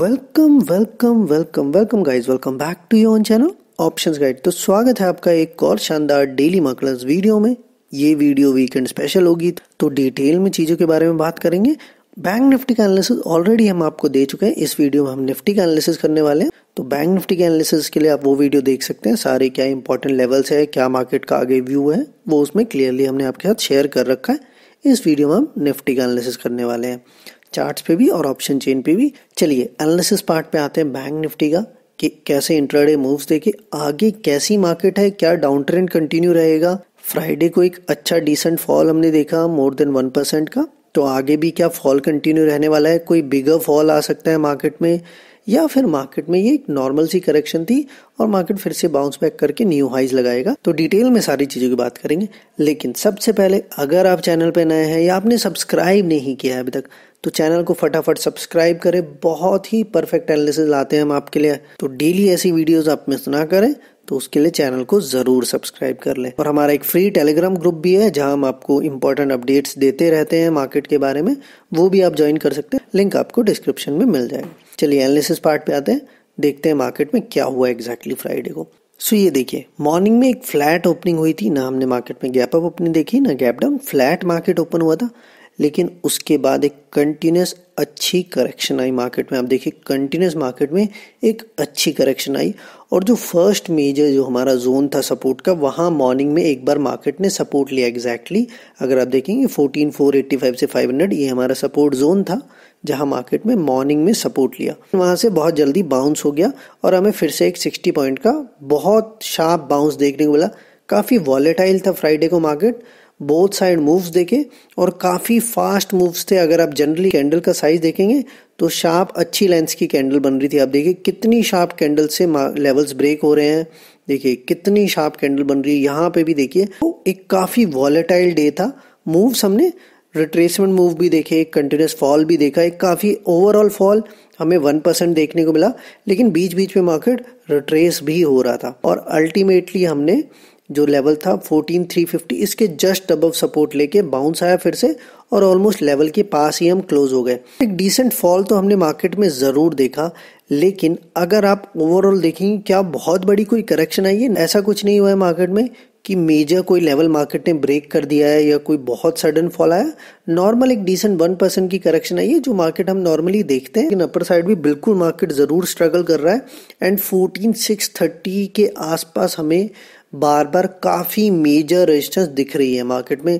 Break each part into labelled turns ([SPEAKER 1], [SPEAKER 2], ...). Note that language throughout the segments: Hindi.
[SPEAKER 1] welcome welcome welcome welcome guys welcome back to your own channel options guide तो स्वागत है आपका एक और शानदार डेली मार्केटर्स वीडियो में ये वीडियो वीकेंड स्पेशल होगी तो डिटेल में चीज़ों के बारे में बात करेंगे बैंक निफ्टी का एनालिसिस ऑलरेडी हम आपको दे चुके हैं इस वीडियो में हम निफ्टी का एनालिसिस करने वाले हैं तो बैंक निफ्टी के एनालिसिस के लिए आप वो वीडियो देख सकते हैं सारे क्या इंपॉर्टेंट लेवल्स है क्या मार्केट का आगे व्यू है वो उसमें क्लियरली हमने आपके साथ शेयर कर रखा है इस वीडियो में हम निफ्टी का एनालिसिस करने वाले हैं चार्ट्स पे भी और ऑप्शन चेन पे भी चलिए एनालिसिस पार्ट पे आते हैं बैंक निफ्टी का कि कैसे इंट्राडे मूव्स देखे आगे कैसी मार्केट है क्या डाउन ट्रेंड कंटिन्यू रहेगा फ्राइडे को एक अच्छा डिसेंट फॉल हमने देखा मोर देन वन परसेंट का तो आगे भी क्या फॉल कंटिन्यू रहने वाला है कोई बिगर फॉल आ सकता है मार्केट में या फिर मार्केट में ये एक नॉर्मल सी करेक्शन थी और मार्केट फिर से बाउंस बैक करके न्यू हाइज लगाएगा तो डिटेल में सारी चीज़ों की बात करेंगे लेकिन सबसे पहले अगर आप चैनल पर नए हैं या आपने सब्सक्राइब नहीं किया है अभी तक तो चैनल को फटाफट सब्सक्राइब करें बहुत ही परफेक्ट एनालिसिस लाते हैं हम आपके लिए तो डेली ऐसी वीडियोस आप मिस ना करें तो उसके लिए चैनल को ज़रूर सब्सक्राइब कर लें और हमारा एक फ्री टेलीग्राम ग्रुप भी है जहां हम आपको इंपॉर्टेंट अपडेट्स देते रहते हैं मार्केट के बारे में वो भी आप ज्वाइन कर सकते हैं लिंक आपको डिस्क्रिप्शन में मिल जाएगा चलिए एनालिसिस पार्ट पे आते हैं देखते हैं मार्केट में क्या हुआ एग्जैक्टली फ्राइडे को सो ये देखिए मॉर्निंग में एक फ्लैट ओपनिंग हुई थी ना हमने मार्केट में गैप अप ओपनिंग देखी ना gap down flat market open हुआ था लेकिन उसके बाद एक कंटिन्यूस अच्छी करेक्शन आई मार्केट में आप देखिए कंटिन्यूस मार्केट में एक अच्छी करेक्शन आई और जो फर्स्ट मेजर जो हमारा जोन था सपोर्ट का वहाँ मॉर्निंग में एक बार मार्केट ने सपोर्ट लिया एग्जैक्टली exactly, अगर आप देखेंगे फोर्टीन फोर एट्टी फाइव से फाइव हंड्रेड ये हमारा सपोर्ट जोन था जहाँ मार्केट में मॉर्निंग में सपोर्ट लिया वहाँ से बहुत जल्दी बाउंस हो गया और हमें फिर से एक सिक्सटी पॉइंट का बहुत शार्प बाउंस देखने को मिला काफ़ी वॉलेटाइल था फ्राइडे को मार्केट बोथ साइड मूव्स देखे और काफ़ी फास्ट मूव्स थे अगर आप जनरली कैंडल का साइज देखेंगे तो शार्प अच्छी लेंस की कैंडल बन रही थी आप देखिए कितनी शार्प कैंडल से लेवल्स ब्रेक हो रहे हैं देखिए कितनी शार्प कैंडल बन रही है यहाँ पे भी देखिए तो एक काफ़ी वॉलेटाइल डे था मूव्स हमने रिट्रेसमेंट मूव भी देखे एक कंटिन्यूस फॉल भी देखा एक काफ़ी ओवरऑल फॉल हमें वन परसेंट देखने को मिला लेकिन बीच बीच में मार्केट रिट्रेस भी हो रहा था और अल्टीमेटली हमने जो लेवल था 14350 इसके जस्ट अबव सपोर्ट लेके बाउंस आया फिर से और ऑलमोस्ट लेवल के पास ही हम क्लोज हो गए एक डिसेंट फॉल तो हमने मार्केट में ज़रूर देखा लेकिन अगर आप ओवरऑल देखेंगे क्या बहुत बड़ी कोई करेक्शन आई है ऐसा कुछ नहीं हुआ है मार्केट में कि मेजर कोई लेवल मार्केट ने ब्रेक कर दिया है या कोई बहुत सडन फॉल आया नॉर्मल एक डिसेंट वन परसेंट की करेक्शन आई है जो मार्केट हम नॉर्मली देखते हैं लेकिन अपर साइड भी बिल्कुल मार्केट ज़रूर स्ट्रगल कर रहा है एंड फोर्टीन सिक्स थर्टी के आसपास हमें बार बार काफ़ी मेजर रेजिस्टेंस दिख रही है मार्केट में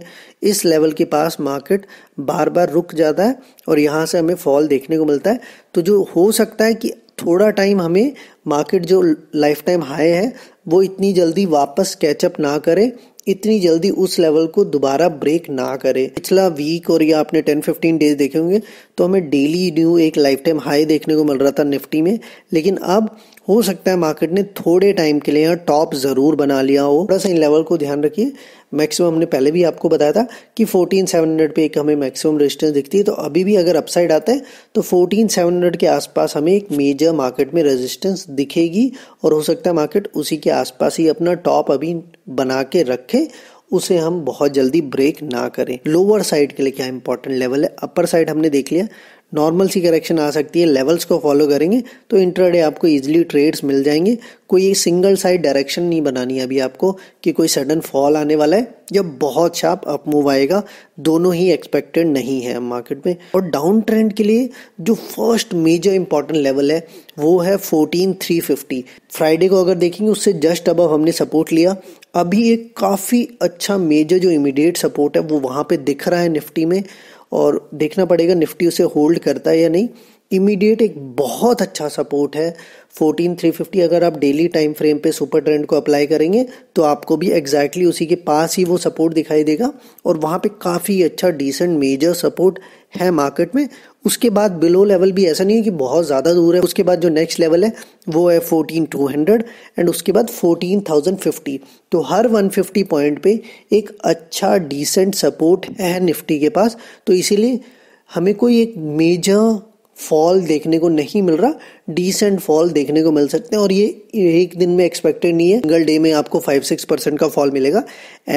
[SPEAKER 1] इस लेवल के पास मार्केट बार बार रुक जाता है और यहाँ से हमें फॉल देखने को मिलता है तो जो हो सकता है कि थोड़ा टाइम हमें मार्केट जो लाइफ टाइम हाई है वो इतनी जल्दी वापस कैचअप ना करे इतनी जल्दी उस लेवल को दोबारा ब्रेक ना करे पिछला वीक और ये आपने 10-15 डेज देखे होंगे तो हमें डेली न्यू एक लाइफ टाइम हाई देखने को मिल रहा था निफ्टी में लेकिन अब हो सकता है मार्केट ने थोड़े टाइम के लिए यहाँ टॉप ज़रूर बना लिया हो थोड़ा सा इन लेवल को ध्यान रखिए मैक्सिमम हमने पहले भी आपको बताया था कि 14700 पे एक हमें मैक्सिमम रेजिस्टेंस दिखती है तो अभी भी अगर अपसाइड आता है तो 14700 के आसपास हमें एक मेजर मार्केट में रेजिस्टेंस दिखेगी और हो सकता है मार्केट उसी के आसपास ही अपना टॉप अभी बना के रखे उसे हम बहुत जल्दी ब्रेक ना करें लोअर साइड के लिए क्या इंपॉर्टेंट लेवल है अपर साइड हमने देख लिया नॉर्मल सी करेक्शन आ सकती है लेवल्स को फॉलो करेंगे तो इंटरडे आपको इजीली ट्रेड्स मिल जाएंगे कोई सिंगल साइड डायरेक्शन नहीं बनानी अभी आपको कि कोई सडन फॉल आने वाला है या बहुत शार्प अप मूव आएगा दोनों ही एक्सपेक्टेड नहीं है मार्केट में और डाउन ट्रेंड के लिए जो फर्स्ट मेजर इंपॉर्टेंट लेवल है वो है फोर्टीन थ्री फिफ्टी फ्राइडे को अगर देखेंगे उससे जस्ट अब हमने सपोर्ट लिया अभी एक काफ़ी अच्छा मेजर जो इमीडिएट सपोर्ट है वो वहाँ पे दिख रहा है निफ्टी में और देखना पड़ेगा निफ्टी उसे होल्ड करता है या नहीं इमीडिएट एक बहुत अच्छा सपोर्ट है 14350 अगर आप डेली टाइम फ्रेम पे सुपर ट्रेंड को अप्लाई करेंगे तो आपको भी एग्जैक्टली exactly उसी के पास ही वो सपोर्ट दिखाई देगा और वहाँ पे काफ़ी अच्छा डिसेंट मेजर सपोर्ट है मार्केट में उसके बाद बिलो लेवल भी ऐसा नहीं है कि बहुत ज़्यादा दूर है उसके बाद जो नेक्स्ट लेवल है वो है फोर्टीन टू हंड्रेड एंड उसके बाद फोर्टीन थाउजेंड फिफ्टी तो हर वन फिफ्टी पॉइंट पे एक अच्छा डिसेंट सपोर्ट है निफ्टी के पास तो इसीलिए हमें कोई एक मेजर फॉल देखने को नहीं मिल रहा डिसेंट फॉल देखने को मिल सकते हैं और ये एक दिन में एक्सपेक्टेड नहीं है सिंगल डे में आपको फाइव सिक्स परसेंट का फॉल मिलेगा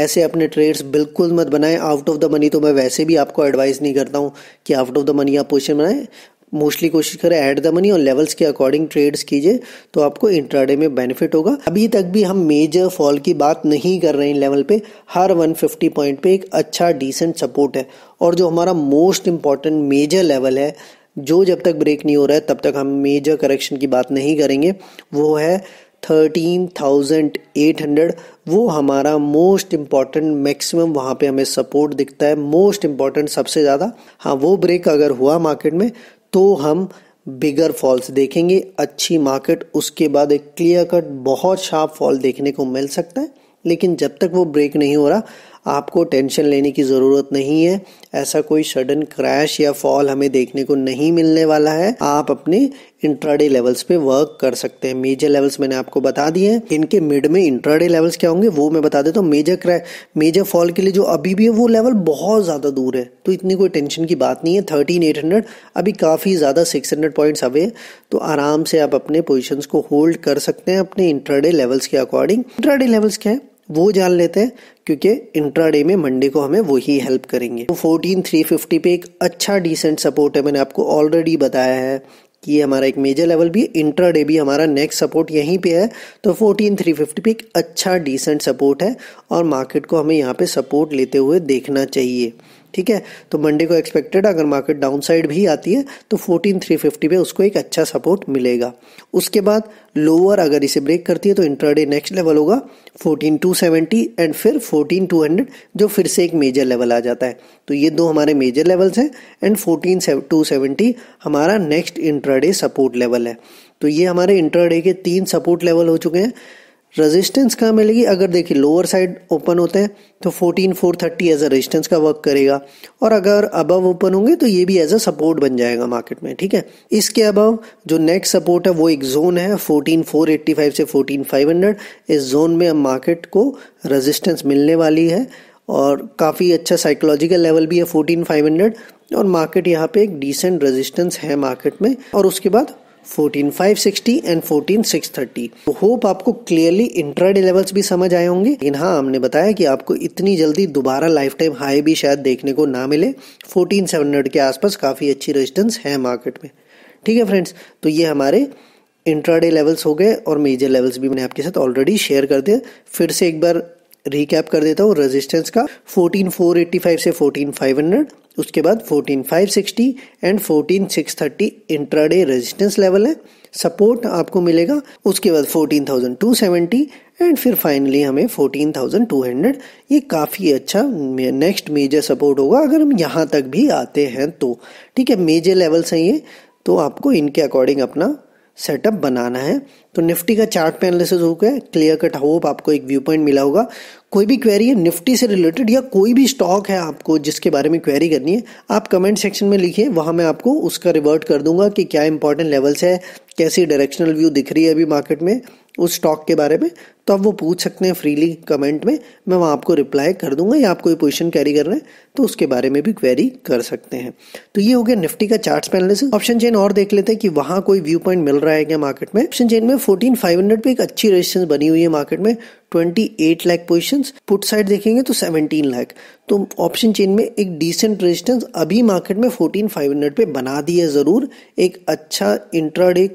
[SPEAKER 1] ऐसे अपने ट्रेड्स बिल्कुल मत बनाएं आउट ऑफ द मनी तो मैं वैसे भी आपको एडवाइस नहीं करता हूँ कि आउट ऑफ द मनी आप पोजिशन बनाएं मोस्टली कोशिश करें ऐड द मनी और लेवल्स के अकॉर्डिंग ट्रेड्स कीजिए तो आपको इंट्राडे में बेनिफिट होगा अभी तक भी हम मेजर फॉल की बात नहीं कर रहे हैं लेवल पे हर 150 पॉइंट पे एक अच्छा डिसेंट सपोर्ट है और जो हमारा मोस्ट इंपॉर्टेंट मेजर लेवल है जो जब तक ब्रेक नहीं हो रहा है तब तक हम मेजर करेक्शन की बात नहीं करेंगे वो है थर्टीन थाउजेंड एट हंड्रेड वो हमारा मोस्ट इम्पॉर्टेंट मैक्सिमम वहाँ पे हमें सपोर्ट दिखता है मोस्ट इम्पॉर्टेंट सबसे ज़्यादा हाँ वो ब्रेक अगर हुआ मार्केट में तो हम बिगर फॉल्स देखेंगे अच्छी मार्केट उसके बाद एक क्लियर कट बहुत शार्प फॉल देखने को मिल सकता है लेकिन जब तक वो ब्रेक नहीं हो रहा आपको टेंशन लेने की ज़रूरत नहीं है ऐसा कोई सडन क्रैश या फॉल हमें देखने को नहीं मिलने वाला है आप अपने इंट्राडे लेवल्स पे वर्क कर सकते हैं मेजर लेवल्स मैंने आपको बता दिए हैं इनके मिड में इंट्राडे लेवल्स क्या होंगे वो मैं बता देता हूँ मेजर क्रैश मेजर फॉल के लिए जो अभी भी है वो लेवल बहुत ज़्यादा दूर है तो इतनी कोई टेंशन की बात नहीं है थर्टीन एट हंड्रेड अभी काफ़ी ज़्यादा सिक्स हंड्रेड पॉइंट्स अवे तो आराम से आप अपने पोजिशन को होल्ड कर सकते हैं अपने इंट्राडे लेवल्स के अकॉर्डिंग इंट्राडे लेवल्स क्या है वो जान लेते हैं क्योंकि इंट्राडे में मंडे को हमें वही हेल्प करेंगे तो फोर्टीन थ्री फिफ्टी पे एक अच्छा डिसेंट सपोर्ट है मैंने आपको ऑलरेडी बताया है कि ये हमारा एक मेजर लेवल भी इंट्राडे भी हमारा नेक्स्ट सपोर्ट यहीं पे है तो फोर्टीन थ्री फिफ्टी पे एक अच्छा डिसेंट सपोर्ट है और मार्केट को हमें यहाँ पे सपोर्ट लेते हुए देखना चाहिए ठीक है तो मंडे को एक्सपेक्टेड अगर मार्केट डाउन साइड भी आती है तो फोर्टीन थ्री फिफ्टी पे उसको एक अच्छा सपोर्ट मिलेगा उसके बाद लोअर अगर इसे ब्रेक करती है तो इंट्राडे नेक्स्ट लेवल होगा फोर्टीन टू सेवेंटी एंड फिर फोर्टीन टू हंड्रेड जो फिर से एक मेजर लेवल आ जाता है तो ये दो हमारे मेजर लेवल्स हैं एंड फोर्टीन टू सेवेंटी हमारा नेक्स्ट इंट्राडे सपोर्ट लेवल है तो ये हमारे इंट्राडे के तीन सपोर्ट लेवल हो चुके हैं रेजिस्टेंस कहाँ मिलेगी अगर देखिए लोअर साइड ओपन होते हैं तो 14 430 एज अ रेजिस्टेंस का वर्क करेगा और अगर अबव ओपन होंगे तो ये भी एज अ सपोर्ट बन जाएगा मार्केट में ठीक है इसके अबव जो नेक्स्ट सपोर्ट है वो एक जोन है 14 485 से 14 500 इस जोन में अब मार्केट को रेजिस्टेंस मिलने वाली है और काफ़ी अच्छा साइकोलॉजिकल लेवल भी है 14 500 और मार्केट यहाँ पे एक डिसेंट रेजिस्टेंस है मार्केट में और उसके बाद 14560 एंड 14630 सिक्स थर्टी होप आपको क्लियरली इंट्राडे लेवल्स भी समझ आए होंगे लेकिन हाँ हमने बताया कि आपको इतनी जल्दी दोबारा लाइफ टाइम हाई भी शायद देखने को ना मिले 14700 के आसपास काफ़ी अच्छी रेजिस्टेंस है मार्केट में ठीक है फ्रेंड्स तो ये हमारे इंट्राडे लेवल्स हो गए और मेजर लेवल्स भी मैंने आपके साथ ऑलरेडी शेयर कर दिया फिर से एक बार रिकैप कर देता हूँ रेजिस्टेंस का 14485 से 14500 उसके बाद 14560 एंड 14630 इंट्राडे रेजिस्टेंस लेवल है सपोर्ट आपको मिलेगा उसके बाद 14270 एंड फिर फाइनली हमें 14200 ये काफ़ी अच्छा नेक्स्ट मेजर सपोर्ट होगा अगर हम यहाँ तक भी आते हैं तो ठीक है मेजर लेवल्स हैं ये तो आपको इनके अकॉर्डिंग अपना सेटअप बनाना है तो निफ्टी का चार्ट पे एनालिसिस हो गया क्लियर कट होप आपको एक व्यू पॉइंट मिला होगा कोई भी क्वेरी है निफ्टी से रिलेटेड या कोई भी स्टॉक है आपको जिसके बारे में क्वेरी करनी है आप कमेंट सेक्शन में लिखिए वहाँ मैं आपको उसका रिवर्ट कर दूंगा कि क्या इंपॉर्टेंट लेवल्स है कैसी डायरेक्शनल व्यू दिख रही है अभी मार्केट में उस स्टॉक के बारे में तो आप वो पूछ सकते हैं फ्रीली कमेंट में मैं वहाँ आपको रिप्लाई कर दूंगा या आप कोई पोजिशन कैरी कर रहे हैं तो उसके बारे में भी क्वेरी कर सकते हैं तो ये हो गया निफ्टी का चार्ट से ऑप्शन चेन और देख लेते हैं कि वहाँ कोई व्यू पॉइंट मिल रहा है क्या मार्केट में ऑप्शन चेन में फोर्टीन फाइव हंड्रेड पे एक अच्छी रजिस्टेंस बनी हुई है मार्केट में twenty eight lakh position put side देखेंगे तो सेवनटीन लैक तो ऑप्शन चेन में एक डिसेंट रजिस्टेंस अभी मार्केट में फोर्टीन फाइव हंड्रेड पे बना दिया ज़रूर एक अच्छा इंट्राडे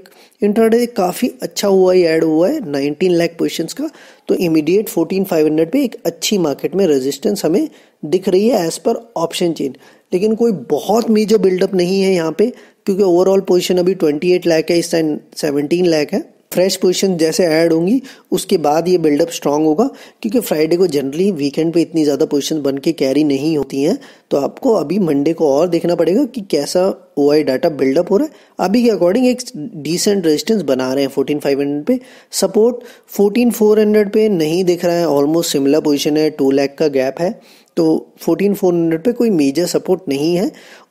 [SPEAKER 1] इंट्राडे काफ़ी अच्छा हुआ ही ऐड हुआ है 19 लाख पोजिशंस का तो इमीडिएट 14500 पे एक अच्छी मार्केट में रेजिस्टेंस हमें दिख रही है एज पर ऑप्शन चेन लेकिन कोई बहुत मेजर बिल्डअप नहीं है यहाँ पे क्योंकि ओवरऑल पोजीशन अभी 28 लाख है इस टाइम 17 लाख है फ्रेश पोजिशन जैसे ऐड होंगी उसके बाद ये बिल्डअप स्ट्रांग होगा क्योंकि फ्राइडे को जनरली वीकेंड पे इतनी ज़्यादा पोजिशन बन के कैरी नहीं होती हैं तो आपको अभी मंडे को और देखना पड़ेगा कि कैसा ओ आई डाटा बिल्डअप हो रहा है अभी के अकॉर्डिंग एक डिसेंट रेजिस्टेंस बना रहे हैं फोर्टीन फाइव हंड्रेड पे सपोर्ट फोर्टीन फोर हंड्रेड पे नहीं दिख रहा है ऑलमोस्ट सिमिलर पोजिशन है टू लैक का गैप है तो फोर्टीन फोर हंड्रेड कोई मेजर सपोर्ट नहीं है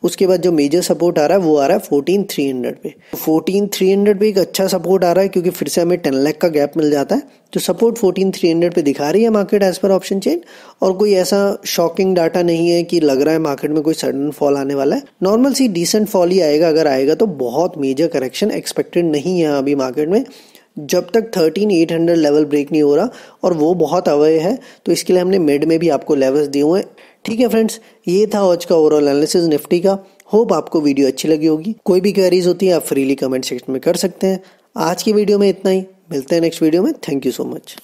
[SPEAKER 1] उसके बाद जो मेजर सपोर्ट आ रहा है वो आ रहा है 14300 पे 14300 पे एक अच्छा सपोर्ट आ रहा है क्योंकि फिर से हमें टेन लाख का गैप मिल जाता है तो सपोर्ट फोर्टीन थ्री हंड्रेड पे दिखा रही है मार्केट एज पर ऑप्शन चेन और कोई ऐसा शॉकिंग डाटा नहीं है कि लग रहा है मार्केट में कोई सडन फॉल आने वाला है नॉर्मल सी डिसेंट फॉल ही आएगा अगर आएगा तो बहुत मेजर करेक्शन एक्सपेक्टेड नहीं है अभी मार्केट में जब तक thirteen eight hundred level break नहीं हो रहा और वो बहुत अवे है तो इसके लिए हमने मिड में भी आपको लेवल्स दिए हुए हैं ठीक है फ्रेंड्स ये था आज का ओवरऑल एनालिसिस निफ्टी का होप आपको वीडियो अच्छी लगी होगी कोई भी क्वेरीज होती है आप फ्रीली कमेंट सेक्शन में कर सकते हैं आज की वीडियो में इतना ही मिलते हैं नेक्स्ट वीडियो में थैंक यू सो मच